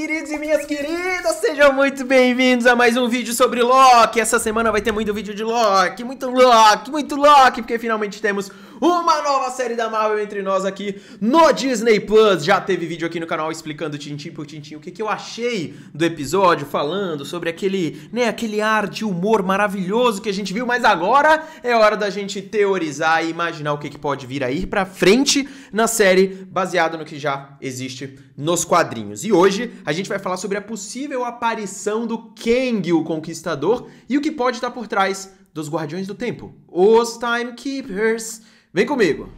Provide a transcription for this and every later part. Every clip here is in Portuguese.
queridos e minhas queridas, sejam muito bem-vindos a mais um vídeo sobre Loki. Essa semana vai ter muito vídeo de Loki, muito Loki, muito Loki, porque finalmente temos uma nova série da Marvel entre nós aqui no Disney Plus. Já teve vídeo aqui no canal explicando tintim por tintim o que, que eu achei do episódio, falando sobre aquele, né, aquele ar de humor maravilhoso que a gente viu, mas agora é hora da gente teorizar e imaginar o que, que pode vir a ir pra frente na série, baseado no que já existe nos quadrinhos. E hoje a gente vai falar sobre a possível aparição do Kang, o Conquistador, e o que pode estar por trás dos Guardiões do Tempo, os Timekeepers. Vem comigo!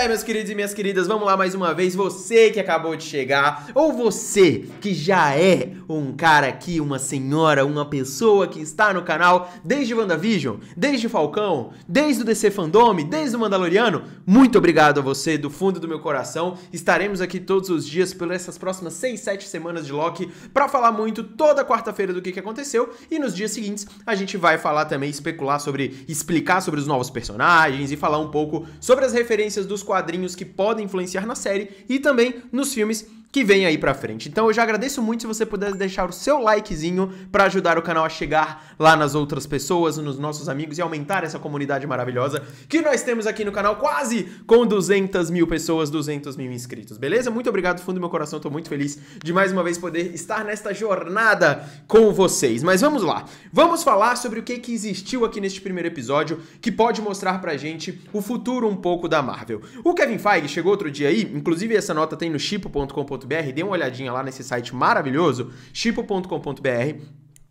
aí, meus queridos e minhas queridas, vamos lá mais uma vez. Você que acabou de chegar, ou você que já é um cara aqui, uma senhora, uma pessoa que está no canal desde WandaVision, desde Falcão, desde o DC Fandome, desde o Mandaloriano, muito obrigado a você do fundo do meu coração. Estaremos aqui todos os dias por essas próximas 6, 7 semanas de Loki para falar muito toda quarta-feira do que, que aconteceu e nos dias seguintes a gente vai falar também, especular sobre, explicar sobre os novos personagens e falar um pouco sobre as referências dos quadrinhos que podem influenciar na série e também nos filmes que vem aí pra frente. Então eu já agradeço muito se você puder deixar o seu likezinho para ajudar o canal a chegar lá nas outras pessoas, nos nossos amigos e aumentar essa comunidade maravilhosa que nós temos aqui no canal, quase com 200 mil pessoas, 200 mil inscritos, beleza? Muito obrigado, fundo do meu coração, tô muito feliz de mais uma vez poder estar nesta jornada com vocês. Mas vamos lá, vamos falar sobre o que, que existiu aqui neste primeiro episódio que pode mostrar pra gente o futuro um pouco da Marvel. O Kevin Feige chegou outro dia aí, inclusive essa nota tem no chipo.com.br chipo.com.br, dê uma olhadinha lá nesse site maravilhoso, chipo.com.br,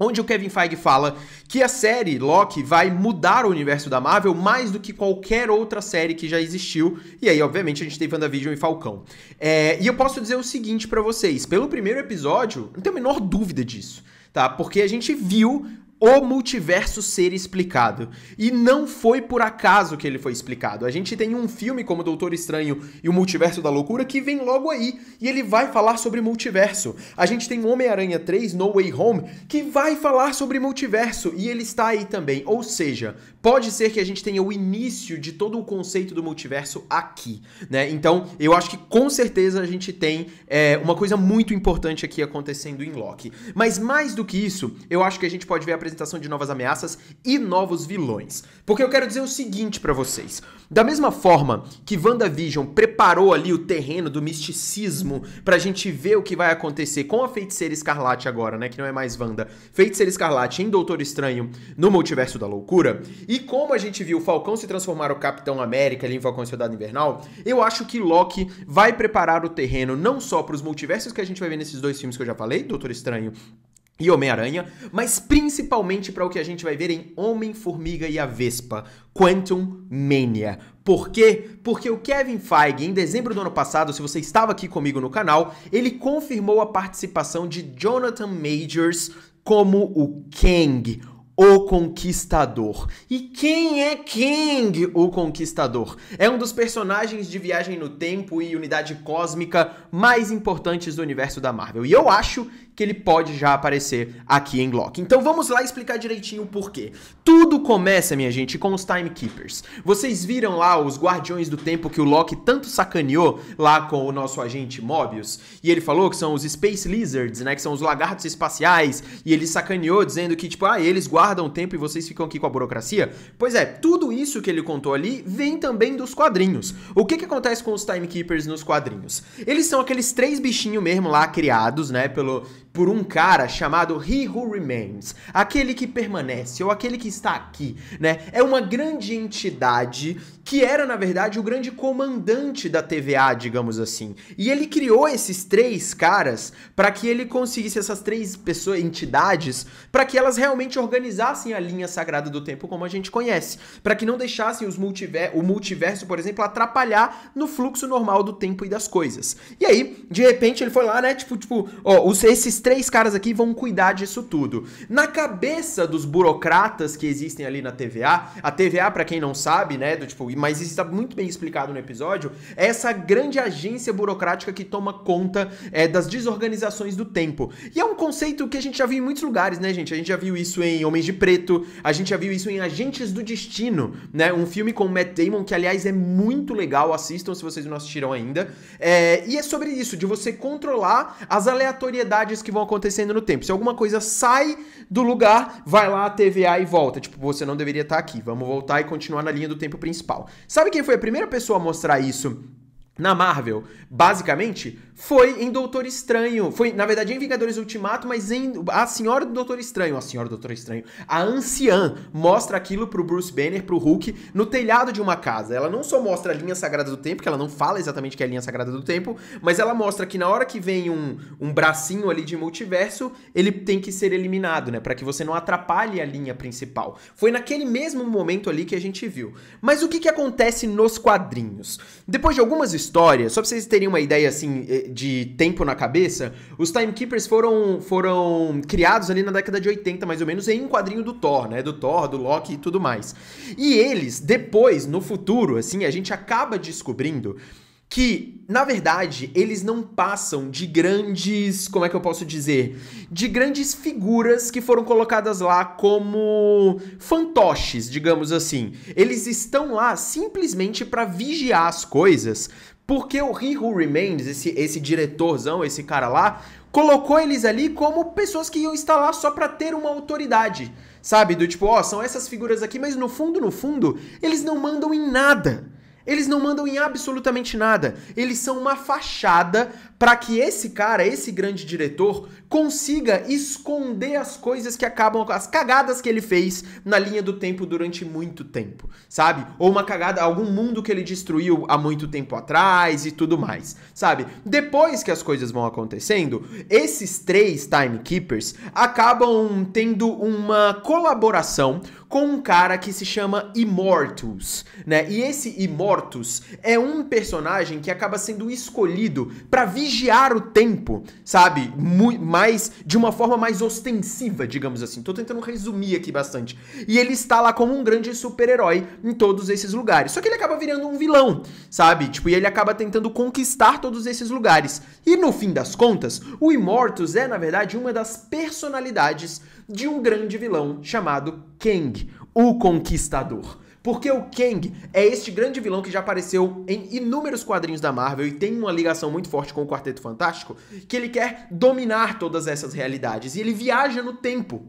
onde o Kevin Feige fala que a série Loki vai mudar o universo da Marvel mais do que qualquer outra série que já existiu. E aí, obviamente, a gente tem WandaVision e Falcão. É, e eu posso dizer o seguinte para vocês: pelo primeiro episódio, não tem a menor dúvida disso. Tá? Porque a gente viu o multiverso ser explicado. E não foi por acaso que ele foi explicado. A gente tem um filme como Doutor Estranho e o Multiverso da Loucura que vem logo aí e ele vai falar sobre multiverso. A gente tem Homem-Aranha 3 No Way Home que vai falar sobre multiverso e ele está aí também. Ou seja, pode ser que a gente tenha o início de todo o conceito do multiverso aqui, né? Então, eu acho que com certeza a gente tem é, uma coisa muito importante aqui acontecendo em Loki. Mas mais do que isso, eu acho que a gente pode ver a apresentação de novas ameaças e novos vilões. Porque eu quero dizer o seguinte para vocês: da mesma forma que WandaVision preparou ali o terreno do misticismo pra gente ver o que vai acontecer com a Feiticeira Escarlate agora, né, que não é mais Wanda, Feiticeira Escarlate em Doutor Estranho no Multiverso da Loucura, e como a gente viu o Falcão se transformar o Capitão América ali em Falcão e Soldado Invernal, eu acho que Loki vai preparar o terreno não só para os multiversos que a gente vai ver nesses dois filmes que eu já falei, Doutor Estranho e Homem-Aranha, mas principalmente para o que a gente vai ver em Homem-Formiga e a Vespa, Quantum Mania. Por quê? Porque o Kevin Feige, em dezembro do ano passado, se você estava aqui comigo no canal, ele confirmou a participação de Jonathan Majors como o Kang, o Conquistador. E quem é Kang, o Conquistador? É um dos personagens de viagem no tempo e unidade cósmica mais importantes do universo da Marvel. E eu acho que ele pode já aparecer aqui em Glock. Então vamos lá explicar direitinho o porquê. Tudo começa, minha gente, com os Timekeepers. Vocês viram lá os Guardiões do Tempo que o Loki tanto sacaneou lá com o nosso agente Mobius? E ele falou que são os Space Lizards, né, que são os lagartos espaciais, e ele sacaneou dizendo que, tipo, ah, eles guardam o tempo e vocês ficam aqui com a burocracia? Pois é, tudo isso que ele contou ali vem também dos quadrinhos. O que que acontece com os Timekeepers nos quadrinhos? Eles são aqueles três bichinhos mesmo lá, criados, né, pelo por um cara chamado He Who Remains, aquele que permanece ou aquele que está aqui, né? É uma grande entidade que era na verdade o grande comandante da TVA, digamos assim. E ele criou esses três caras para que ele conseguisse essas três pessoas, entidades, para que elas realmente organizassem a linha sagrada do tempo como a gente conhece, para que não deixassem os multiver o multiverso, por exemplo, atrapalhar no fluxo normal do tempo e das coisas. E aí, de repente, ele foi lá, né, tipo, tipo, ó, os, esses três caras aqui vão cuidar disso tudo. Na cabeça dos burocratas que existem ali na TVA, a TVA, para quem não sabe, né, do tipo, mas isso está muito bem explicado no episódio, é essa grande agência burocrática que toma conta é, das desorganizações do tempo. E é um conceito que a gente já viu em muitos lugares, né, gente? A gente já viu isso em Homens de Preto, a gente já viu isso em Agentes do Destino, né? Um filme com Matt Damon, que aliás é muito legal, assistam se vocês não assistiram ainda. É, e é sobre isso, de você controlar as aleatoriedades que vão acontecendo no tempo. Se alguma coisa sai do lugar, vai lá, a TVA e volta. Tipo, você não deveria estar tá aqui. Vamos voltar e continuar na linha do tempo principal. Sabe quem foi a primeira pessoa a mostrar isso na Marvel? Basicamente, foi em Doutor Estranho. Foi, na verdade, em Vingadores Ultimato, mas em a senhora do Doutor Estranho, a senhora do Doutor Estranho, a anciã mostra aquilo pro Bruce Banner, pro Hulk, no telhado de uma casa. Ela não só mostra a linha sagrada do tempo, que ela não fala exatamente que é a linha sagrada do tempo, mas ela mostra que na hora que vem um, um bracinho ali de multiverso, ele tem que ser eliminado, né, para que você não atrapalhe a linha principal. Foi naquele mesmo momento ali que a gente viu. Mas o que que acontece nos quadrinhos? Depois de algumas histórias, só pra vocês terem uma ideia assim, é, de tempo na cabeça, os Timekeepers foram, foram criados ali na década de 80, mais ou menos, em um quadrinho do Thor, né? Do Thor, do Loki e tudo mais. E eles, depois, no futuro, assim, a gente acaba descobrindo que, na verdade, eles não passam de grandes, como é que eu posso dizer, de grandes figuras que foram colocadas lá como fantoches, digamos assim. Eles estão lá simplesmente para vigiar as coisas, porque o He Who Remains, esse, esse diretorzão, esse cara lá, colocou eles ali como pessoas que iam estar lá só para ter uma autoridade, sabe? Do tipo, ó, oh, são essas figuras aqui, mas no fundo, no fundo, eles não mandam em nada. Eles não mandam em absolutamente nada. Eles são uma fachada para que esse cara, esse grande diretor, consiga esconder as coisas que acabam as cagadas que ele fez na linha do tempo durante muito tempo, sabe? Ou uma cagada, algum mundo que ele destruiu há muito tempo atrás e tudo mais, sabe? Depois que as coisas vão acontecendo, esses três timekeepers acabam tendo uma colaboração com um cara que se chama Immortus, né? E esse Immortus é um personagem que acaba sendo escolhido para vigiar o tempo, sabe? Muito mas de uma forma mais ostensiva, digamos assim. Tô tentando resumir aqui bastante. E ele está lá como um grande super-herói em todos esses lugares. Só que ele acaba virando um vilão, sabe? Tipo, e ele acaba tentando conquistar todos esses lugares. E no fim das contas, o Immortus é, na verdade, uma das personalidades de um grande vilão chamado Kang, o Conquistador. Porque o Kang é este grande vilão que já apareceu em inúmeros quadrinhos da Marvel e tem uma ligação muito forte com o Quarteto Fantástico, que ele quer dominar todas essas realidades e ele viaja no tempo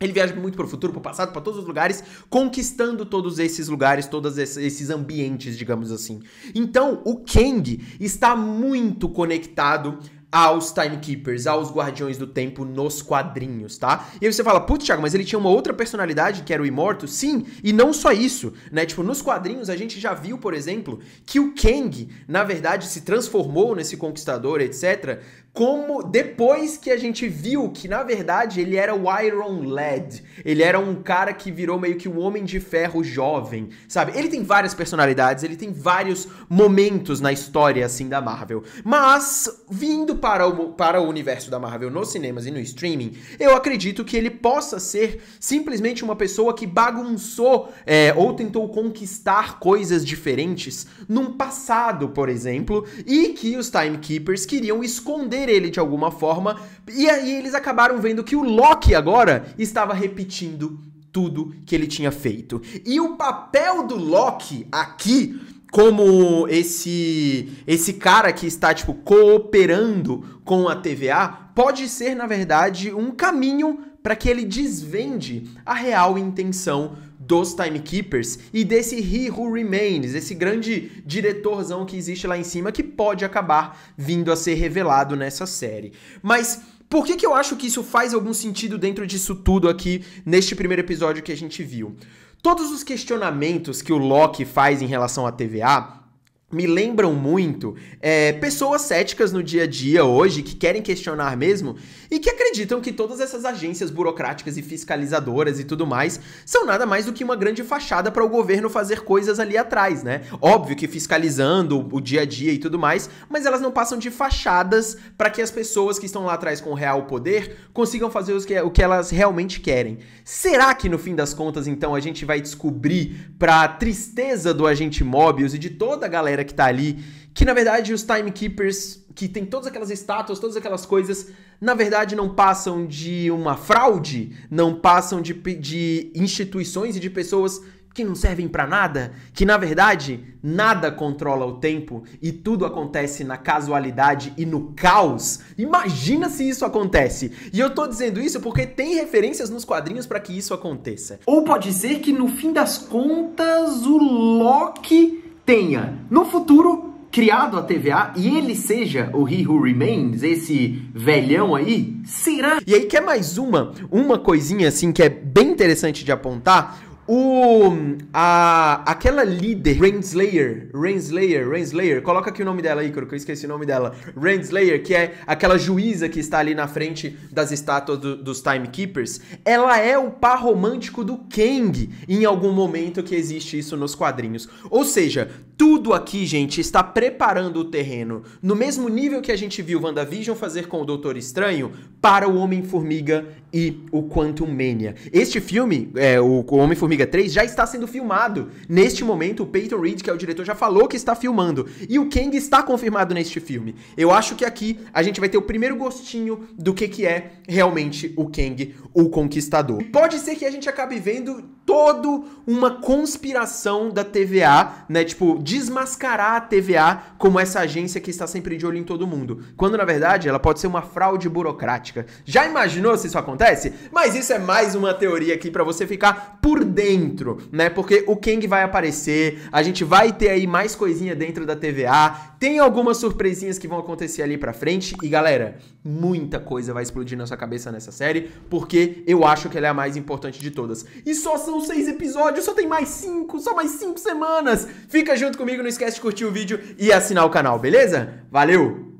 ele viaja muito para o futuro, para o passado, para todos os lugares, conquistando todos esses lugares, todos esses ambientes, digamos assim. Então, o Kang está muito conectado aos Timekeepers, aos Guardiões do Tempo nos quadrinhos, tá? E aí você fala, putz, Thiago, mas ele tinha uma outra personalidade que era o Imorto? Sim, e não só isso, né? Tipo, nos quadrinhos a gente já viu, por exemplo, que o Kang, na verdade, se transformou nesse conquistador, etc., como depois que a gente viu que na verdade ele era o Iron Lad, ele era um cara que virou meio que um homem de ferro jovem, sabe? Ele tem várias personalidades, ele tem vários momentos na história assim da Marvel, mas vindo para o, para o universo da Marvel nos cinemas e no streaming, eu acredito que ele possa ser simplesmente uma pessoa que bagunçou é, ou tentou conquistar coisas diferentes num passado, por exemplo, e que os Timekeepers queriam esconder ele de alguma forma. E aí eles acabaram vendo que o Loki agora estava repetindo tudo que ele tinha feito. E o papel do Loki aqui como esse esse cara que está tipo cooperando com a TVA pode ser na verdade um caminho para que ele desvende a real intenção dos Timekeepers e desse He Who Remains, esse grande diretorzão que existe lá em cima que pode acabar vindo a ser revelado nessa série. Mas por que, que eu acho que isso faz algum sentido dentro disso tudo aqui neste primeiro episódio que a gente viu? Todos os questionamentos que o Loki faz em relação à TVA me lembram muito é, pessoas céticas no dia a dia hoje, que querem questionar mesmo e que acreditam que todas essas agências burocráticas e fiscalizadoras e tudo mais são nada mais do que uma grande fachada para o governo fazer coisas ali atrás, né? Óbvio que fiscalizando o dia a dia e tudo mais, mas elas não passam de fachadas para que as pessoas que estão lá atrás com o real poder consigam fazer que, o que elas realmente querem. Será que no fim das contas, então, a gente vai descobrir, para tristeza do agente Mobius e de toda a galera galera que tá ali, que na verdade os timekeepers que tem todas aquelas estátuas, todas aquelas coisas, na verdade não passam de uma fraude, não passam de, de instituições e de pessoas que não servem para nada, que na verdade nada controla o tempo e tudo acontece na casualidade e no caos. Imagina se isso acontece. E eu tô dizendo isso porque tem referências nos quadrinhos para que isso aconteça. Ou pode ser que no fim das contas o Loki tenha no futuro criado a TVA e ele seja o He Who Remains, esse velhão aí? Será? E aí quer mais uma, uma coisinha assim que é bem interessante de apontar? O, a, aquela líder, Renslayer. Renslayer. Renslayer. coloca aqui o nome dela, Icaro, que eu esqueci o nome dela. Renslayer, que é aquela juíza que está ali na frente das estátuas do, dos Timekeepers, ela é o par romântico do Kang em algum momento que existe isso nos quadrinhos. Ou seja, tudo aqui, gente, está preparando o terreno, no mesmo nível que a gente viu WandaVision fazer com o Doutor Estranho, para o Homem-Formiga e o Quantum Mania. Este filme, é, o Homem-Formiga Formiga 3 já está sendo filmado. Neste momento, o Peyton Reed, que é o diretor, já falou que está filmando. E o Kang está confirmado neste filme. Eu acho que aqui a gente vai ter o primeiro gostinho do que, que é realmente o Kang, o Conquistador. E pode ser que a gente acabe vendo todo uma conspiração da TVA, né? Tipo, desmascarar a TVA como essa agência que está sempre de olho em todo mundo. Quando, na verdade, ela pode ser uma fraude burocrática. Já imaginou se isso acontece? Mas isso é mais uma teoria aqui para você ficar por dentro dentro, né? Porque o Kang vai aparecer, a gente vai ter aí mais coisinha dentro da TVA, tem algumas surpresinhas que vão acontecer ali pra frente. E galera, muita coisa vai explodir na sua cabeça nessa série, porque eu acho que ela é a mais importante de todas. E só são seis episódios, só tem mais cinco, só mais cinco semanas. Fica junto comigo, não esquece de curtir o vídeo e assinar o canal, beleza? Valeu!